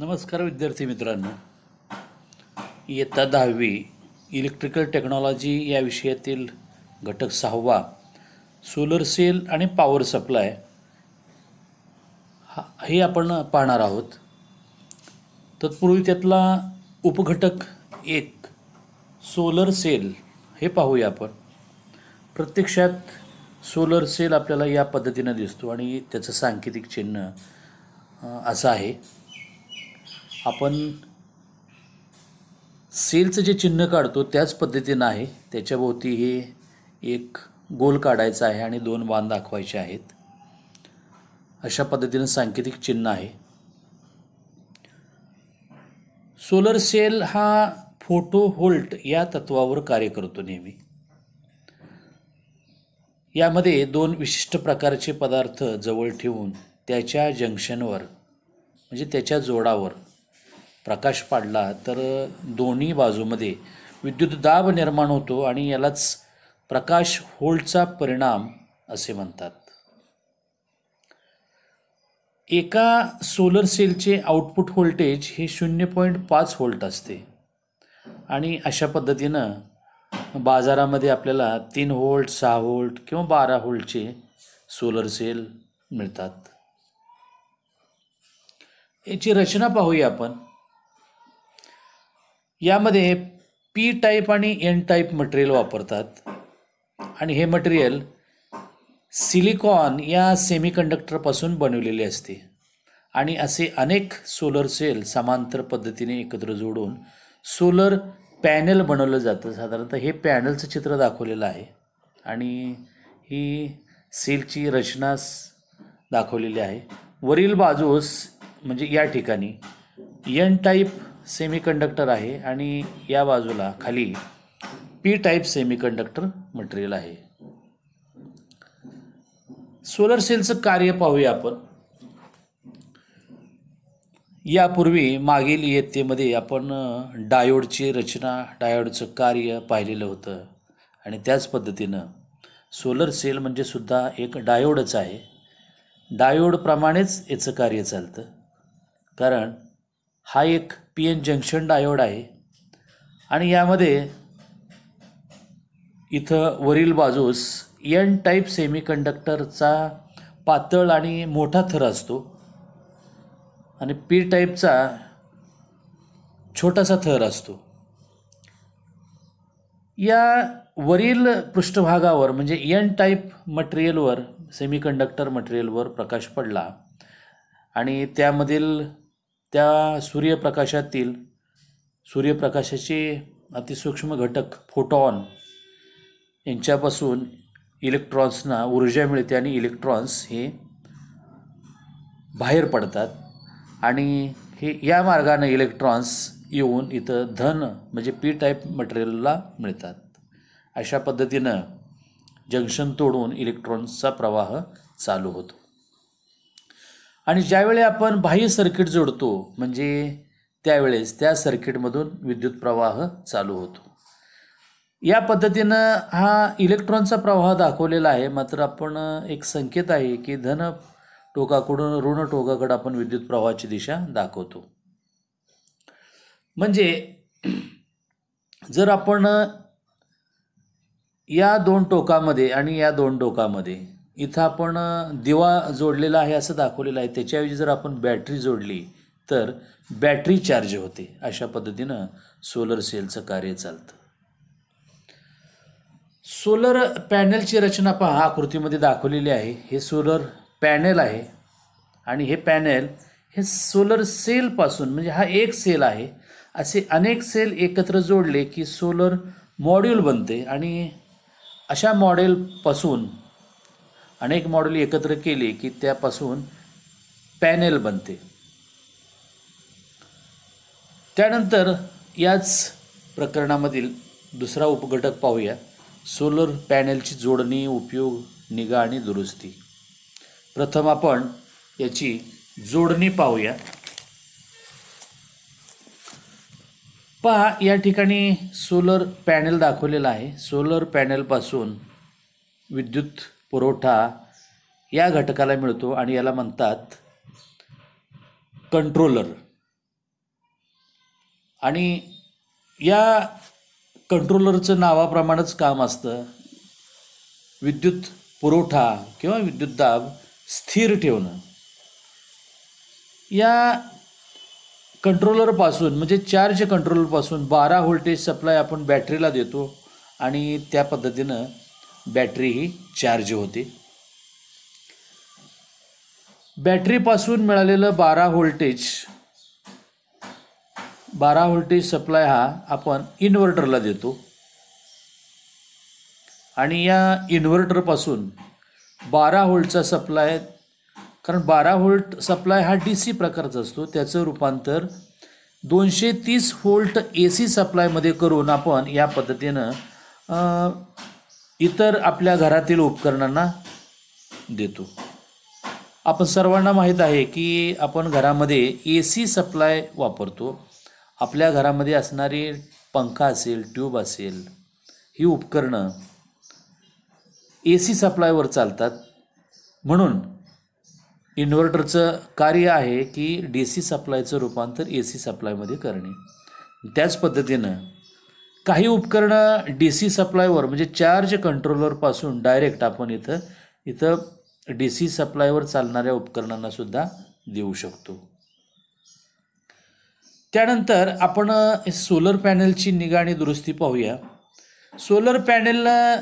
नमस्कार विद्यार्थी मित्रांनो इयत्ता दहावी इलेक्ट्रिकल टेक्नॉलॉजी या विषयातील घटक सहावा सोलर सेल आणि पॉवर सप्लाय हा हे आपण पाहणार आहोत तत्पूर्वी त्यातला उपघटक एक सोलर सेल हे पाहूया आपण प्रत्यक्षात सोलर सेल आपल्याला या पद्धतीनं दिसतो आणि त्याचं सांकेतिक चिन्ह असं आहे आपण सेलचं जे चिन्ह काढतो त्याच पद्धतीनं आहे त्याच्याभोवती हे एक गोल काढायचा आहे आणि दोन बाण दाखवायचे आहेत अशा पद्धतीनं सांकेतिक चिन्ह आहे सोलर सेल हा फोटो होल्ट या तत्वावर कार्य करतो नेहमी यामध्ये दोन विशिष्ट प्रकारचे पदार्थ जवळ ठेवून त्याच्या जंक्शनवर म्हणजे त्याच्या जोडावर प्रकाश पाडला तर दोन्ही बाजूमध्ये विद्युत दाब निर्माण होतो आणि यालाच प्रकाश होल्डचा परिणाम असे म्हणतात एका सोलर सेलचे आउटपुट व्होल्टेज हे शून्य पॉईंट पाच व्होल्ट असते आणि अशा पद्धतीनं बाजारामध्ये आपल्याला तीन व्होल्ट सहा व्होल्ट किंवा बारा व्होल्टचे सोलर सेल मिळतात याची रचना पाहूया आपण यामध्ये पी टाईप आणि एन टाईप मटेरियल वापरतात आणि हे मटेरियल सिलिकॉन या सेमीकंडक्टरपासून बनवलेले असते आणि असे अनेक सोलर सेल समांतर पद्धतीने एकत्र जोडून सोलर पॅनल बनवलं जातं साधारणतः हे पॅनलचं चित्र दाखवलेलं आहे आणि ही सेलची रचना दाखवलेली आहे वरील बाजूस म्हणजे या ठिकाणी एन टाईप सेमीकंडक्टर आहे आणि या बाजूला खाली पी टाईप सेमीकंडक्टर मटेरियल आहे सोलर सेलचं कार्य पाहूया आपण यापूर्वी मागील इयत्तेमध्ये आपण डायोडची रचना डायोडचं कार्य पाहिलेलं होतं आणि त्याच पद्धतीनं सोलर सेल म्हणजे सुद्धा एक डायोडच आहे डायोडप्रमाणेच याचं कार्य चालतं कारण हा एक पी एन जंक्शन डायोड आहे आणि यामध्ये इथं वरील बाजूस एन टाईप सेमीकंडक्टरचा पातळ आणि मोठा थर असतो आणि पी टाईपचा छोटासा थर असतो या वरील पृष्ठभागावर म्हणजे एन टाईप मटेरियलवर सेमीकंडक्टर मटेरियलवर प्रकाश पडला आणि त्यामधील त्या सूर्यप्रकाशातील सूर्यप्रकाशाचे अतिसूक्ष्म घटक फोटॉन यांच्यापासून इलेक्ट्रॉन्सना ऊर्जा मिळते आणि इलेक्ट्रॉन्स हे बाहेर पडतात आणि हे या मार्गाने इलेक्ट्रॉन्स येऊन इथं धन म्हणजे पी टाईप मटेरियलला मिळतात अशा पद्धतीनं जंक्शन तोडून इलेक्ट्रॉन्सचा प्रवाह चालू होतो आणि ज्यावेळी आपण बाह्य सर्किट जोडतो म्हणजे त्यावेळेस त्या सर्किटमधून विद्युत प्रवाह चालू होतो या पद्धतीनं हा इलेक्ट्रॉनचा प्रवाह दाखवलेला आहे मात्र आपण एक संकेत आहे की धन टोकाकडून ऋण टोकाकडं आपण विद्युत प्रवाहाची दिशा दाखवतो म्हणजे जर आपण या दोन टोकामध्ये आणि या दोन टोकामध्ये इथं आपण दिवा जोडलेला आहे असं दाखवलेलं आहे त्याच्याऐवजी जर आपण बॅटरी जोडली तर बॅटरी चार्ज होते अशा पद्धतीनं सोलर सेलचं कार्य चालतं सोलर पॅनलची रचना पहा आकृतीमध्ये दाखवलेली आहे हे सोलर पॅनेल आहे आणि हे पॅनेल हे सोलर सेलपासून म्हणजे हा एक सेल आहे असे अनेक सेल एकत्र जोडले की सोलर मॉड्यूल बनते आणि अशा मॉडेलपासून अनेक मॉडेल एकत्र केले की त्यापासून पॅनेल बनते त्यानंतर याच प्रकरणामधील दुसरा उपघटक पाहूया सोलर पॅनेलची जोडणी उपयोग निगा आणि दुरुस्ती प्रथम आपण याची जोडणी पाहूया पहा या ठिकाणी सोलर पॅनेल दाखवलेला आहे सोलर पॅनेलपासून विद्युत पुरवठा या घटकाला मिळतो आणि याला म्हणतात कंट्रोलर आणि या कंट्रोलरचं नावाप्रमाणेच काम असतं विद्युत पुरवठा किंवा विद्युत दाब स्थिर ठेवणं या कंट्रोलरपासून म्हणजे चार्ज कंट्रोलरपासून बारा व्होल्टेज सप्लाय आपण बॅटरीला देतो आणि त्या पद्धतीनं बॅटरी ही चार्ज होते बॅटरीपासून मिळालेलं बारा व्होल्टेज बारा व्होल्टेज सप्लाय हा आपण इन्व्हर्टरला देतो आणि या इन्व्हर्टरपासून बारा व्होल्टचा सप्लाय कारण बारा व्होल्ट सप्लाय हा डी सी प्रकारचा असतो त्याचं रूपांतर दोनशे तीस व्होल्ट ए सी सप्लायमध्ये करून आपण या पद्धतीनं इतर आपल्या घरातील उपकरणांना देतो आपण सर्वांना माहीत आहे की आपण घरामध्ये ए सी सप्लाय वापरतो आपल्या घरामध्ये असणारे पंखा असेल ट्यूब असेल ही उपकरणं ए सी सप्लायवर चालतात म्हणून इन्व्हर्टरचं कार्य आहे की डी सी सप्लायचं रूपांतर ए सी सप्लायमध्ये करणे त्याच पद्धतीनं काही उपकरणं डी सी सप्लायवर म्हणजे चार्ज कंट्रोलरपासून डायरेक्ट आपण इथं इथं डी सी सप्लायवर चालणाऱ्या उपकरणांना सुद्धा देऊ शकतो त्यानंतर आपण सोलर पॅनेलची निगा आणि दुरुस्ती पाहूया सोलर पॅनेलला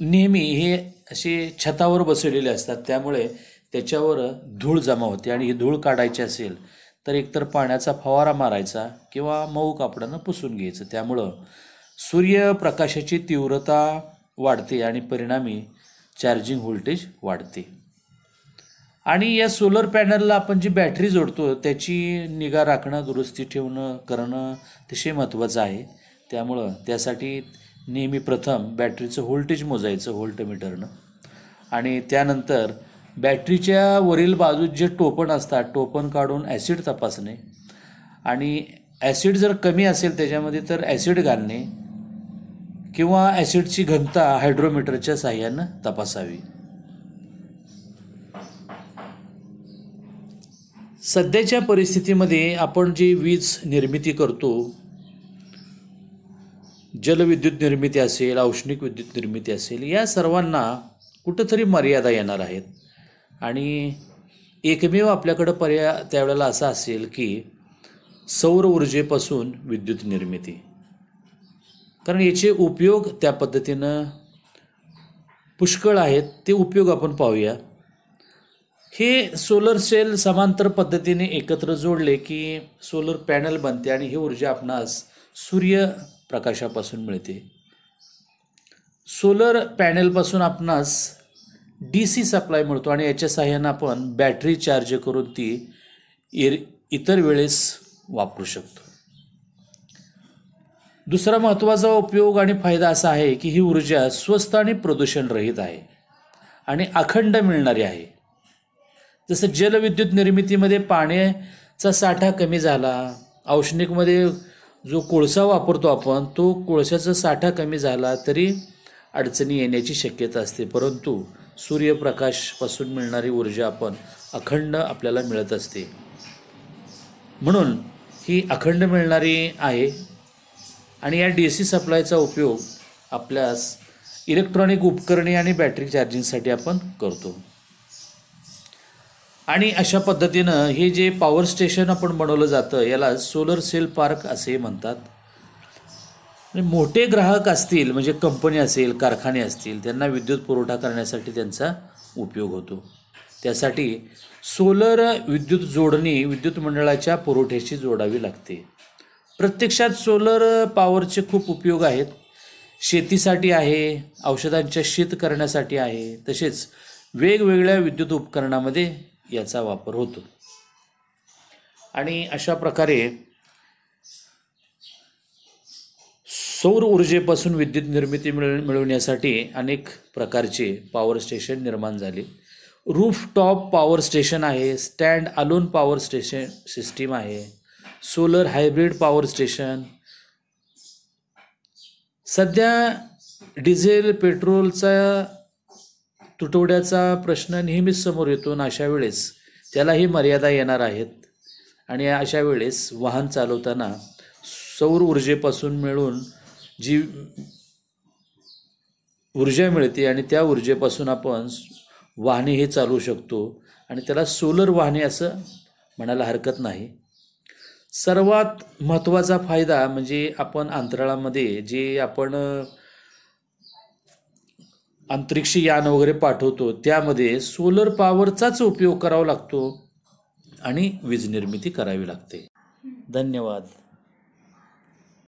नेहमी हे असे छतावर बसवलेले असतात त्यामुळे त्याच्यावर धूळ जमा होते आणि ही धूळ काढायची असेल तर एकतर पाण्याचा फवारा मारायचा किंवा मऊ कापडानं पुसून घ्यायचं त्यामुळं सूर्यप्रकाशाची तीव्रता वाढते आणि परिणामी चार्जिंग व्होल्टेज वाढते आणि या सोलर पॅनलला आपण जी बॅटरी जोडतो त्याची निगा राखणं दुरुस्ती ठेवणं करणं अतिशय महत्त्वाचं आहे त्यामुळं त्यासाठी नेहमी प्रथम बॅटरीचं व्होल्टेज मोजायचं व्होल्टमीटरनं आणि त्यानंतर बॅटरीच्या वरील बाजूत जे टोपण असतात टोपण काढून ॲसिड तपासणे आणि ॲसिड जर कमी असेल त्याच्यामध्ये तर ॲसिड घालणे किंवा ॲसिडची घनता हायड्रोमीटरच्या साह्यानं तपासावी सध्याच्या परिस्थितीमध्ये आपण जी वीज निर्मिती करतो जलविद्युत निर्मिती असेल औष्णिक विद्युत निर्मिती असेल या सर्वांना कुठंतरी मर्यादा येणार आहेत आणि एकमेव आपल्याकडं पर्याय त्यावेळेला असा असेल की सौर ऊर्जेपासून विद्युत निर्मिती कारण याचे उपयोग त्या पद्धतीनं पुष्कळ आहेत ते उपयोग आपण पाहूया हे सोलर सेल समांतर पद्धतीने एकत्र जोडले की सोलर पॅनल बनते आणि ही ऊर्जा आपणास सूर्यप्रकाशापासून मिळते सोलर पॅनलपासून आपणास डी सी सप्लाय मिळतो आणि याच्या साह्यानं आपण बॅटरी चार्ज करून ती इर इतर वेळेस वापरू शकतो दुसरा महत्त्वाचा उपयोग आणि फायदा असा आहे की ही ऊर्जा स्वस्त आणि प्रदूषणरहित आहे आणि अखंड मिळणारी आहे जसं जलविद्युत निर्मितीमध्ये पाण्याचा साठा कमी झाला औष्णिकमध्ये जो कोळसा वापरतो आपण तो कोळशाचा साठा कमी झाला तरी अडचणी येण्याची शक्यता असते परंतु सूर्यप्रकाशपासून मिळणारी ऊर्जा आपण अखंड आपल्याला मिळत असते म्हणून ही अखंड मिळणारी आहे आणि या डी सी सप्लायचा उपयोग आपल्यास इलेक्ट्रॉनिक उपकरणे आणि बॅटरी चार्जिंगसाठी आपण करतो आणि अशा पद्धतीनं हे जे पॉवर स्टेशन आपण बनवलं जातं याला सोलर सेल पार्क असे म्हणतात आणि मोठे ग्राहक असतील म्हणजे कंपनी असेल कारखाने असतील त्यांना विद्युत पुरवठा करण्यासाठी त्यांचा उपयोग होतो त्यासाठी सोलर विद्युत जोडणी विद्युत मंडळाच्या पुरवठ्याशी जोडावी लागते प्रत्यक्षात सोलर पॉवरचे खूप उपयोग आहेत शेतीसाठी आहे औषधांच्या शीत करण्यासाठी आहे तसेच वेगवेगळ्या विद्युत उपकरणामध्ये याचा वापर होतो आणि अशा प्रकारे सौर ऊर्जेपासून विद्युत निर्मिती मिळ मिळवण्यासाठी अनेक प्रकारचे पॉवर स्टेशन निर्माण झाले रूफटॉप पॉवर स्टेशन आहे stand alone power station system आहे सोलर हायब्रिड पॉवर स्टेशन सध्या डिझेल पेट्रोलचा तुटवड्याचा प्रश्न नेहमीच समोर येतो आणि अशा वेळेस त्यालाही मर्यादा येणार आहेत आणि अशा वेळेस वाहन चालवताना सौर ऊर्जेपासून मिळून जी ऊर्जा मिळते आणि त्या ऊर्जेपासून आपण वाहने हे चालवू शकतो आणि त्याला सोलर वाहने असं म्हणायला हरकत नाही सर्वात महत्त्वाचा फायदा म्हणजे आपण अंतराळामध्ये जे आपण अंतरिक्ष यान वगैरे पाठवतो त्यामध्ये सोलर पॉवरचाच उपयोग करावा लागतो आणि वीज निर्मिती करावी लागते धन्यवाद